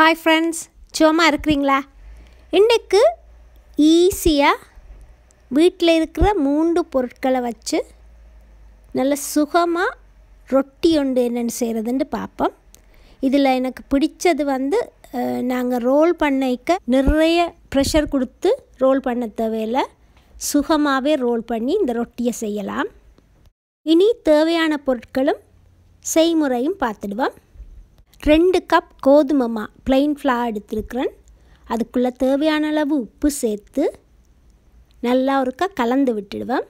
hi friends சும்மா இருக்கிறீங்களா இன்றைக்கு ஈஸியாக வீட்டில் இருக்கிற மூன்று பொருட்களை வச்சு நல்ல சுகமாக ரொட்டி ஒன்று என்னென்னு செய்கிறதுன்னு பார்ப்போம் இதில் எனக்கு பிடிச்சது வந்து நாங்கள் ரோல் பண்ணிக்க நிறைய ப்ரெஷர் கொடுத்து ரோல் பண்ண தேவையில்லை சுகமாகவே ரோல் பண்ணி இந்த ரொட்டியை செய்யலாம் இனி தேவையான பொருட்களும் செய்முறையும் பார்த்துடுவோம் ரெண்டு கப் கோதுமை மா பிளெயின் ஃப்ளா எடுத்துருக்குறேன் அதுக்குள்ளே தேவையான அளவு உப்பு சேர்த்து நல்லா ஒருக்க கலந்து விட்டுடுவேன்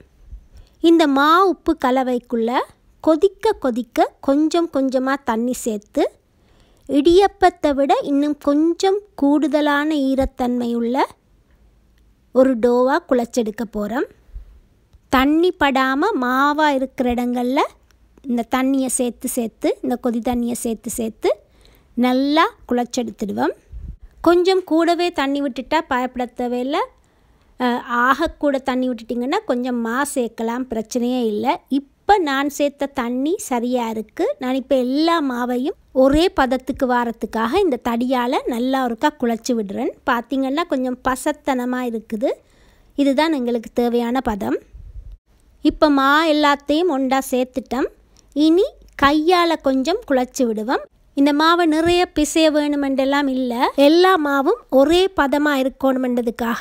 இந்த மா உப்பு கலவைக்குள்ளே கொதிக்க கொதிக்க கொஞ்சம் கொஞ்சமாக தண்ணி சேர்த்து இடியப்பத்தை விட இன்னும் கொஞ்சம் கூடுதலான ஈரத்தன்மை உள்ள ஒரு டோவாக குழச்செடுக்க போகிறோம் தண்ணி படாமல் மாவாக இருக்கிற இடங்களில் இந்த தண்ணியை சேர்த்து சேர்த்து இந்த கொதி தண்ணியை சேர்த்து சேர்த்து நல்லா குழச்செடுத்துடுவோம் கொஞ்சம் கூடவே தண்ணி விட்டுட்டா பயப்படுத்தவே இல்லை ஆகக்கூட தண்ணி விட்டுட்டிங்கன்னா கொஞ்சம் மா சேர்க்கலாம் பிரச்சனையே இல்லை இப்போ நான் சேர்த்த தண்ணி சரியாக இருக்குது நான் இப்போ எல்லா மாவையும் ஒரே பதத்துக்கு வாரத்துக்காக இந்த தடியால் நல்லா ஒருக்கா குழச்சி விடுறேன் பார்த்திங்கன்னா கொஞ்சம் பசத்தனமாக இருக்குது இதுதான் எங்களுக்கு தேவையான பதம் இப்போ மா எல்லாத்தையும் ஒண்டா சேர்த்துட்டோம் இனி கையால் கொஞ்சம் குழச்சி விடுவோம் இந்த மாவை நிறைய பிசைய வேணுமென்றெல்லாம் இல்லை எல்லா மாவும் ஒரே பதமாக இருக்கணுமென்றதுக்காக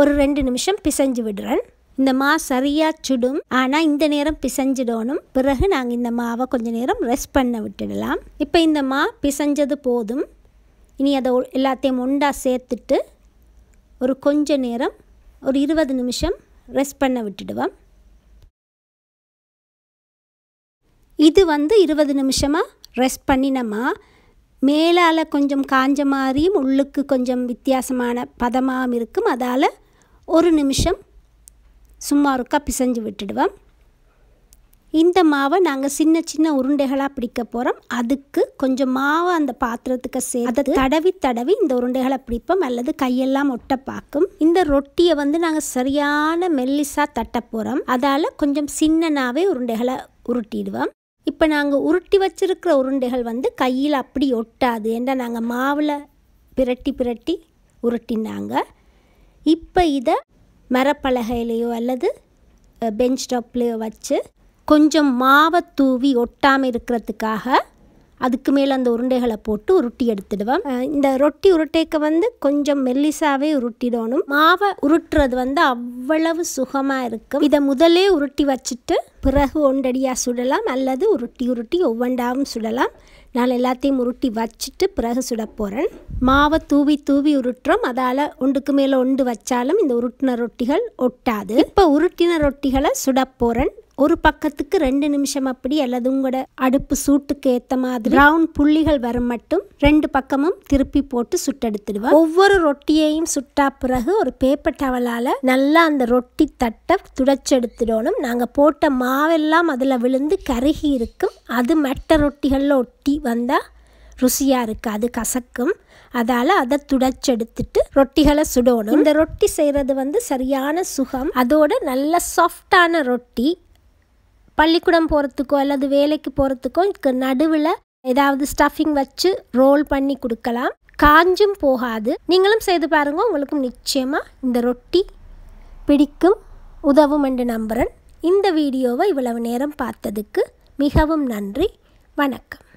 ஒரு ரெண்டு நிமிஷம் பிசைஞ்சு விடுறேன் இந்த மா சரியாக சுடும் ஆனால் இந்த நேரம் பிசைஞ்சிடணும் பிறகு நாங்கள் இந்த மாவை கொஞ்சம் நேரம் ரெஸ்ட் பண்ண விட்டுடலாம் இப்போ இந்த மா பிசைஞ்சது போதும் இனி அதை எல்லாத்தையும் ஒண்டா சேர்த்துட்டு ஒரு கொஞ்ச நேரம் ஒரு இருபது நிமிஷம் ரெஸ்ட் பண்ண விட்டுடுவோம் இது வந்து இருபது நிமிஷமாக ரெஸ்ட் பண்ணினோமா மேலால் கொஞ்சம் காஞ்ச மாதிரியும் உள்ளுக்கு கொஞ்சம் வித்தியாசமான பதமாகவும் இருக்கும் அதால் ஒரு நிமிஷம் சும்மா ஒருக்கா பிசைஞ்சு விட்டுடுவோம் இந்த மாவை நாங்கள் சின்ன சின்ன உருண்டைகளாக பிடிக்க போகிறோம் அதுக்கு கொஞ்சம் மாவை அந்த பாத்திரத்துக்கு சே அதை தடவி தடவி இந்த உருண்டைகளை பிடிப்போம் அல்லது கையெல்லாம் ஒட்ட பார்க்கும் இந்த ரொட்டியை வந்து நாங்கள் சரியான மெல்லிஸாக தட்ட போகிறோம் அதால் கொஞ்சம் சின்னனாவே உருண்டைகளை உருட்டிடுவோம் இப்போ நாங்கள் உருட்டி வச்சுருக்கிற உருண்டைகள் வந்து கையில் அப்படி ஒட்டாது ஏன்னா நாங்கள் மாவில் பிரட்டி பிரட்டி உருட்டினாங்க இப்போ இதை மரப்பலகையிலையோ அல்லது பெஞ்ச் டாப்லேயோ வச்சு கொஞ்சம் மாவை தூவி ஒட்டாமல் இருக்கிறதுக்காக அதுக்கு மேலே அந்த உருண்டைகளை போட்டு உருட்டி எடுத்துடுவேன் இந்த ரொட்டி உருட்டைக்கு வந்து கொஞ்சம் மெல்லிசாவே உருட்டிடணும் மாவை உருட்டுறது வந்து அவ்வளவு சுகமாக இருக்கும் இதை முதலே உருட்டி வச்சுட்டு பிறகு ஒன்றடியாக சுடலாம் அல்லது உருட்டி உருட்டி ஒவ்வொன்றாவும் சுடலாம் நான் எல்லாத்தையும் உருட்டி வச்சுட்டு பிறகு சுட போகிறேன் மாவை தூவி தூவி உருட்டுறோம் அதால் ஒன்றுக்கு மேலே ஒன்று வச்சாலும் இந்த உருட்டின ரொட்டிகள் ஒட்டாது இப்போ உருட்டின ரொட்டிகளை சுட போகிறேன் ஒரு பக்கத்துக்கு ரெண்டு நிமிஷம் அப்படி அல்லது உங்களோட அடுப்பு சூட்டுக்கு ஏற்ற மாதிரி ரவுண்ட் புள்ளிகள் வரும் மட்டும் ரெண்டு பக்கமும் திருப்பி போட்டு சுட்டெடுத்துடுவோம் ஒவ்வொரு ரொட்டியையும் சுட்டா பிறகு ஒரு பேப்பர் டவலால் நல்லா அந்த ரொட்டி தட்டை துடைச்செடுத்துடணும் நாங்கள் போட்ட மாவெல்லாம் அதில் விழுந்து கருகி இருக்கும் அது மற்ற ரொட்டிகளில் ஒட்டி வந்தால் ருசியாக அது கசக்கும் அதால் அதை துடைச்செடுத்துட்டு ரொட்டிகளை சுடணும் இந்த ரொட்டி செய்கிறது வந்து சரியான சுகம் அதோட நல்ல சாஃப்டான ரொட்டி பள்ளிக்கூடம் போகிறதுக்கோ அல்லது வேலைக்கு போகிறதுக்கோ இதுக்கு நடுவில் ஏதாவது ஸ்டஃபிங் வச்சு ரோல் பண்ணி கொடுக்கலாம் காஞ்சும் போகாது நீங்களும் செய்து பாருங்கள் உங்களுக்கும் நிச்சயமாக இந்த ரொட்டி பிடிக்கும் உதவும் என்று நம்புகிறேன் இந்த வீடியோவை இவ்வளவு நேரம் பார்த்ததுக்கு மிகவும் நன்றி வணக்கம்